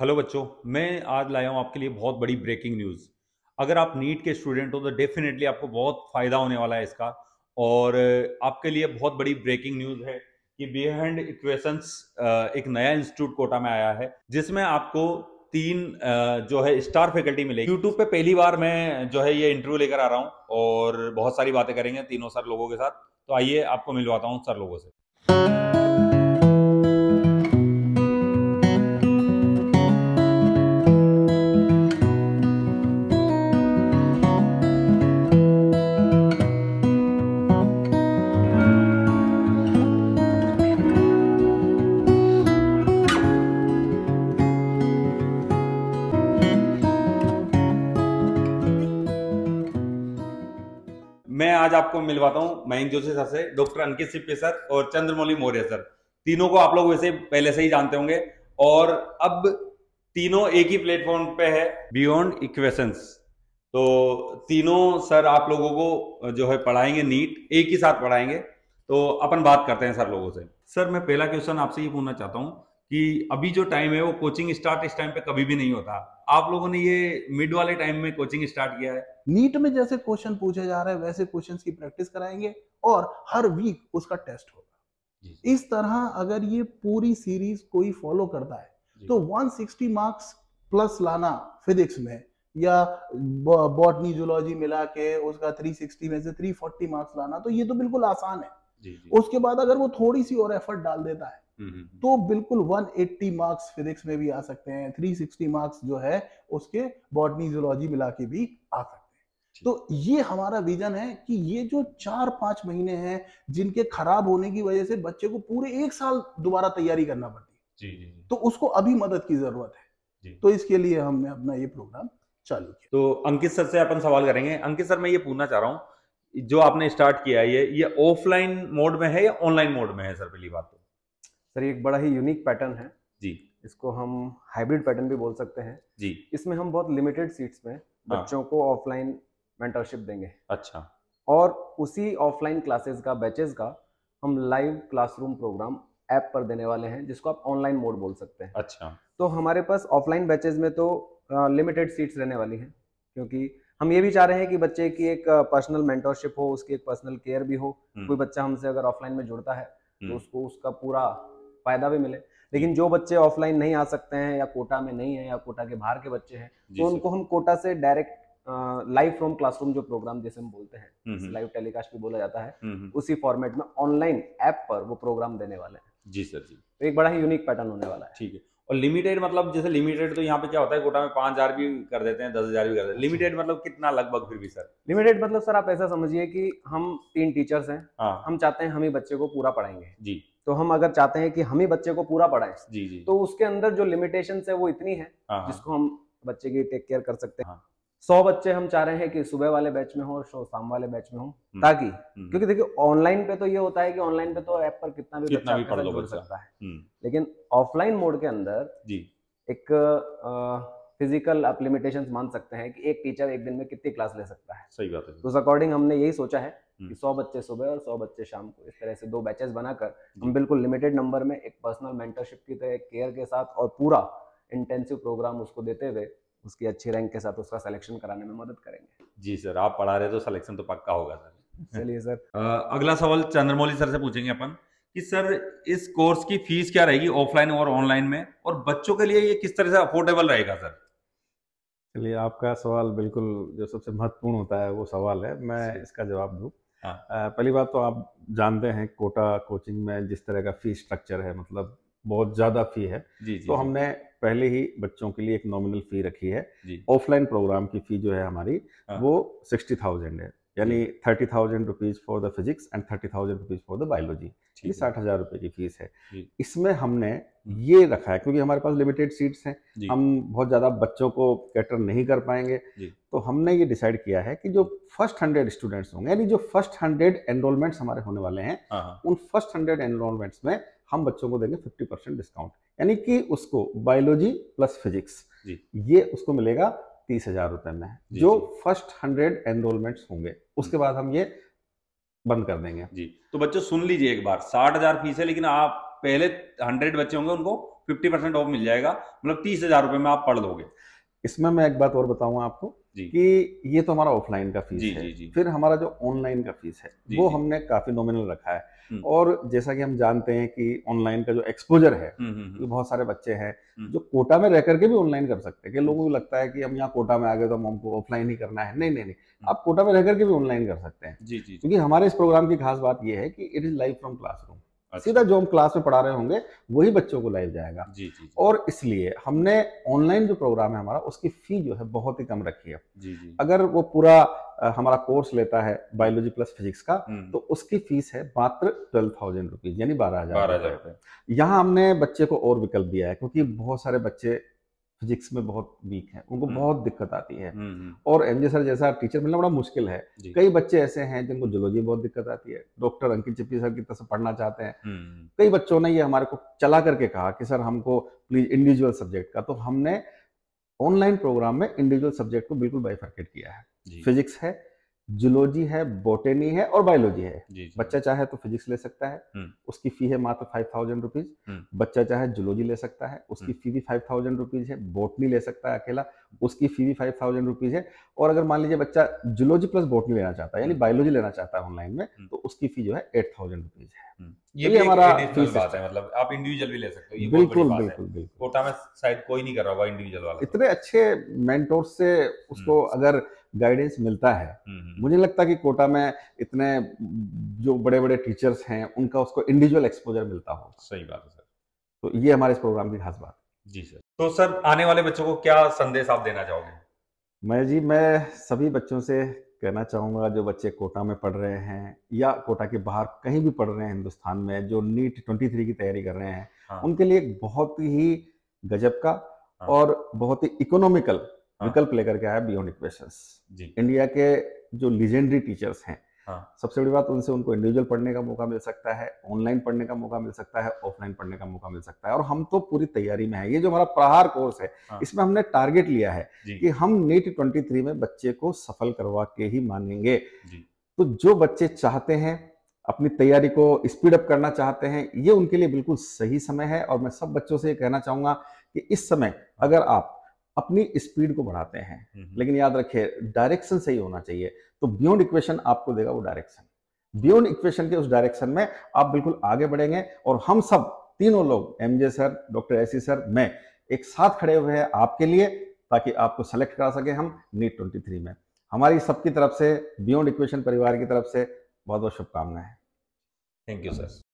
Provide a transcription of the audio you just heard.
Hello बच्चों मैं आज लाया हूं आपके लिए बहुत बड़ी ब्रेकिंग न्यूज़ अगर आप नीट के स्टूडेंट हो तो डेफिनेटली आपको बहुत फ़ायदा होने वाला है इसका और आपके लिए बहुत बड़ी ब्रेकिंग न्यूज़ है कि बिहाइंड इक्वेशंस एक नया इंस्टीट्यूट कोटा में आया है जिसमें आपको तीन जो है स्टार फैकल्टी मिलेगी यूट्यूब पे पहली बार मैं जो है ये इंटरव्यू लेकर आ रहा हूँ और बहुत सारी बातें करेंगे तीनों सर लोगों के साथ तो आइए आपको मिलवाता हूँ सर लोगों से आज आपको मिलवाता हूँ महेंद्र जोशी सर से डॉक्टर अंकित सिप्पी सर और चंद्रमौली मौर्य सर तीनों को आप लोग वैसे पहले से ही जानते होंगे और अब तीनों एक ही प्लेटफॉर्म पे है बियॉन्ड इक्वेशंस तो तीनों सर आप लोगों को जो है पढ़ाएंगे नीट एक ही साथ पढ़ाएंगे तो अपन बात करते हैं सर लोगों से सर मैं पहला क्वेश्चन आपसे ये पूछना चाहता हूँ कि अभी जो टाइम है वो कोचिंग स्टार्ट इस टाइम पे कभी भी नहीं होता आप लोगों ने ये मिड वाले टाइम में कोचिंग स्टार्ट किया है नीट में जैसे क्वेश्चन पूछे जा रहे हैं वैसे क्वेश्चंस की प्रैक्टिस कराएंगे और हर वीक उसका टेस्ट होगा इस तरह अगर ये पूरी सीरीज कोई फॉलो करता है तो 160 मार्क्स प्लस लाना फिजिक्स में या बॉटनी जूलॉजी मिला के उसका 360 में से 340 मार्क्स लाना तो ये तो बिल्कुल आसान है जी जी। उसके बाद अगर वो थोड़ी सी और एफर्ट डाल देता है हम्म, हम्म, हम्म। तो बिल्कुल 180 मार्क्स फिजिक्स में भी आ सकते हैं 360 मार्क्स जो है उसके बॉटनी जोलॉजी मिला के भी आ सकते हैं तो ये हमारा विजन है कि ये जो चार पांच महीने हैं जिनके खराब होने की वजह से बच्चे को पूरे एक साल दोबारा तैयारी करना पड़ती है जी, जी, तो उसको अभी मदद की जरूरत है तो इसके लिए हमने अपना ये प्रोग्राम चालू किया तो अंकित सर से अपन सवाल करेंगे अंकित सर मैं ये पूछना चाह रहा हूँ जो आपने स्टार्ट किया है ये ये ऑफलाइन मोड में है या ऑनलाइन मोड में है सर पहली बात तो? सर ये एक बड़ा ही यूनिक पैटर्न है जी इसको हम हाइब्रिड पैटर्न भी बोल सकते हैं जी इसमें हम बहुत लिमिटेड सीट्स में हाँ। बच्चों को ऑफलाइन मेंटरशिप देंगे अच्छा और उसी ऑफलाइन क्लासेस का बैचेस का हम लाइव क्लासरूम प्रोग्राम ऐप पर देने वाले हैं जिसको आप ऑनलाइन मोड बोल सकते हैं अच्छा तो हमारे पास ऑफलाइन बैचेज में तो लिमिटेड सीट्स रहने वाली हैं क्योंकि हम ये भी चाह रहे हैं कि बच्चे की एक पर्सनल मेंटरशिप हो उसकी एक पर्सनल केयर भी हो हम्म। कोई बच्चा हमसे अगर ऑफलाइन में जुड़ता है तो हम्म। उसको उसका पूरा फायदा भी मिले लेकिन जो बच्चे ऑफलाइन नहीं आ सकते हैं या कोटा में नहीं है या कोटा के बाहर के बच्चे हैं तो उनको हम कोटा से डायरेक्ट लाइव फ्रॉम क्लासरूम जो प्रोग्राम जैसे हम बोलते हैं लाइव हम्म, टेलीकास्ट हम्म। भी बोला जाता है हम्म, उसी फॉर्मेट में ऑनलाइन ऐप पर वो प्रोग्राम देने वाले हैं जी सर जी तो एक बड़ा ही यूनिक पैटर्न होने वाला है ठीक है और लिमिटेड मतलब जैसे लिमिटेड तो यहाँ पे क्या होता है कोटा में पांच हजार भी कर देते हैं दस हजार भी कर देते हैं लिमिटेड मतलब कितना लगभग फिर भी सर लिमिटेड मतलब सर आप ऐसा समझिए कि हम तीन टीचर्स हैं हाँ। हम चाहते हैं हम ही बच्चे को पूरा पढ़ाएंगे जी तो हम अगर चाहते हैं कि हम ही बच्चे को पूरा पढ़ाएं जी जी तो उसके अंदर जो लिमिटेशन है वो इतनी है हाँ, हाँ। जिसको हम बच्चे की टेक केयर कर सकते हैं हाँ। सौ बच्चे हम चाह रहे हैं कि सुबह वाले बैच में हो और शाम वाले बैच में हो हम्म, ताकि हम्म। क्योंकि देखिए ऑनलाइन पे तो ये होता है कि ऑनलाइन पे तो ऐप पर कितना भी कितना भी पढ़ बच्चा सकता है हम्म। लेकिन ऑफलाइन मोड के अंदर जी एक फिजिकल आप लिमिटेशन मान सकते हैं कि एक टीचर एक दिन में कितनी क्लास ले सकता है सही बात है तो अकॉर्डिंग हमने यही सोचा है हम्म। कि सौ बच्चे सुबह और सौ बच्चे शाम को इस तरह से दो बैचेस बनाकर हम बिल्कुल लिमिटेड नंबर में एक पर्सनल मेंटरशिप की तरह केयर के साथ और पूरा इंटेंसिव प्रोग्राम उसको देते हुए उसकी अच्छी रैंक के साथ उसका सिलेक्शन कराने में मदद करेंगे जी सर आप पढ़ा रहे तो सिलेक्शन तो पक्का होगा सर चलिए सर आ, अगला सवाल चंद्रमौली सर से पूछेंगे अपन कि सर इस कोर्स की फीस क्या रहेगी ऑफलाइन और ऑनलाइन में और बच्चों के लिए ये किस तरह से अफोर्डेबल रहेगा सर चलिए आपका सवाल बिल्कुल जो सबसे महत्वपूर्ण होता है वो सवाल है मैं इसका जवाब दूँ हाँ. पहली बात तो आप जानते हैं कोटा कोचिंग में जिस तरह का फी स्ट्रक्चर है मतलब बहुत ज़्यादा फी है जी, जी, तो हमने पहले ही बच्चों के लिए एक नॉमिनल फी रखी है ऑफलाइन प्रोग्राम की फी जो है हमारी हाँ। वो सिक्सटी थाउजेंड है यानी thirty thousand rupees for the physics and thirty thousand rupees for the biology साठ हज़ार रुपए की फीस है इसमें हमने हम्म। ये रखा है क्योंकि हमारे पास लिमिटेड सीट्स हैं हम बहुत ज़्यादा बच्चों को कैटर नहीं कर पाएंगे तो हमने ये डिसाइड किया है कि जो फर्स्ट हंड्रेड स्टूडेंट्स होंगे यानी जो फर्स्ट हंड्रेड एनरोलमेंट्स हमारे होने वाले हैं हाँ, हाँ। उन फर्स्ट हंड्रेड एनरोलमेंट्स में हम बच्चों को देंगे फिफ्टी डिस्काउंट यानी कि उसको बायोलॉजी प्लस फिजिक्स ये उसको मिलेगा तीस हजार रुपए में है जो फर्स्ट हंड्रेड एनरोलमेंट्स होंगे उसके बाद हम ये बंद कर देंगे जी तो बच्चों सुन लीजिए एक बार साठ हजार फीस है लेकिन आप पहले हंड्रेड बच्चे होंगे उनको फिफ्टी परसेंट ऑफ मिल जाएगा मतलब तीस हजार रुपए में आप पढ़ दोगे इसमें मैं एक बात और बताऊंगा आपको कि ये तो हमारा ऑफलाइन का फीस जी, है जी, जी. फिर हमारा जो ऑनलाइन का फीस है जी, वो जी. हमने काफी नॉमिनल रखा है हम्म। और जैसा कि हम जानते हैं कि ऑनलाइन का जो एक्सपोजर है तो बहुत सारे बच्चे हैं जो कोटा में रह करके भी ऑनलाइन कर सकते हैं कि लोगों को लगता है कि हम यहाँ कोटा में आ गए तो हम हमको ऑफलाइन ही करना है नहीं नहीं नहीं आप कोटा में रह करके भी ऑनलाइन कर सकते हैं क्योंकि हमारे इस प्रोग्राम की खास बात यह है कि it is live from classroom अच्छा। सीधा जो हम क्लास में पढ़ा रहे होंगे वही बच्चों को लाइव जाएगा जी, जी, जी। और इसलिए हमने ऑनलाइन जो प्रोग्राम है हमारा उसकी फी जो है बहुत ही कम रखी है जी, जी। अगर वो पूरा हमारा कोर्स लेता है बायोलॉजी प्लस फिजिक्स का हम्म। तो उसकी फीस है मात्र ट्वेल्व थाउजेंड रुपीज यानी बारह हजार यहाँ हमने बच्चे को और विकल्प दिया है क्योंकि बहुत सारे बच्चे फिजिक्स में बहुत वीक हैं उनको हम्म। बहुत दिक्कत आती है हम्म, हम्म। और एम सर जैसा टीचर मिलना बड़ा मुश्किल है कई बच्चे ऐसे हैं जिनको जोलॉजी बहुत दिक्कत आती है डॉक्टर अंकित चिप्पी सर की तरफ से पढ़ना चाहते हैं कई बच्चों ने ये हमारे को चला करके कहा कि सर हमको प्लीज इंडिविजुअल सब्जेक्ट का तो हमने ऑनलाइन प्रोग्राम में इंडिविजुअल सब्जेक्ट को बिल्कुल बाइफर्केट किया है फिजिक्स है जुलॉजी है बोटेनी है और बायोलॉजी है जी, जी, बच्चा चाहे तो फिजिक्स ले सकता है हम्म। उसकी फी है मात्र फाइव थाउजेंड रुपीज हम्म। बच्चा चाहे जुलॉजी ले सकता है उसकी हम्म। फी भी फाइव थाउजेंड रुपीज है बोटनी ले सकता है अकेला उसकी फी भी फाइव थाउजेंड रुपीज है और अगर मान लीजिए बच्चा जुलॉजी प्लस बोटनी लेना चाहता है यानी बायोलॉजी लेना चाहता है ऑनलाइन में तो उसकी फी जो है एट थाउजेंड रुपीज है ये भी हमारा बात है मतलब आप इंडिविजुअल भी ले सकते हो ये बिल्कुल बिल्कुल बिल्कुल कोटा में शायद कोई नहीं कर रहा होगा इंडिविजुअल वाला इतने अच्छे मेंटोर से उसको हम्म। अगर गाइडेंस मिलता है हम्म, हम्म। मुझे लगता है कि कोटा में इतने जो बड़े बड़े टीचर्स हैं उनका उसको इंडिविजुअल एक्सपोजर मिलता हो सही बात है सर तो ये हमारे इस प्रोग्राम की खास बात जी सर तो सर आने वाले बच्चों को क्या संदेश आप देना चाहोगे मैं जी मैं सभी बच्चों से कहना चाहूँगा जो बच्चे कोटा में पढ़ रहे हैं या कोटा के बाहर कहीं भी पढ़ रहे हैं हिंदुस्तान में जो नीट ट्वेंटी थ्री की तैयारी कर रहे हैं हाँ। उनके लिए एक बहुत ही गजब का हाँ। और बहुत ही इकोनॉमिकल हाँ। विकल्प लेकर के आया बियॉन्ड इक्वेशंस इंडिया के जो लीजेंडरी टीचर्स हैं हाँ. सबसे बड़ी बात उनसे उनको इंडिविजुअल पढ़ने का मौका मिल सकता है ऑनलाइन पढ़ने का मौका मिल सकता है ऑफलाइन पढ़ने का मौका मिल सकता है और हम तो पूरी तैयारी में है ये जो हमारा प्रहार कोर्स है हाँ. इसमें हमने टारगेट लिया है कि हम नीट ट्वेंटी थ्री में बच्चे को सफल करवा के ही मानेंगे तो जो बच्चे चाहते हैं अपनी तैयारी को स्पीड अप करना चाहते हैं ये उनके लिए बिल्कुल सही समय है और मैं सब बच्चों से ये कहना चाहूंगा कि इस समय हाँ। अगर आप अपनी स्पीड को बढ़ाते हैं हम्म, हम्म। लेकिन याद रखिए डायरेक्शन सही होना चाहिए तो बियॉन्ड इक्वेशन आपको देगा वो डायरेक्शन बियॉन्ड इक्वेशन के उस डायरेक्शन में आप बिल्कुल आगे बढ़ेंगे और हम सब तीनों लोग MJ sir doctor AC sir मैं एक साथ खड़े हुए हैं आपके लिए ताकि आपको सेलेक्ट करा सके हम नीट ट्वेंटी थ्री में हमारी सबकी तरफ से बियॉन्ड इक्वेशन परिवार की तरफ से बहुत बहुत शुभकामनाएं थैंक यू सर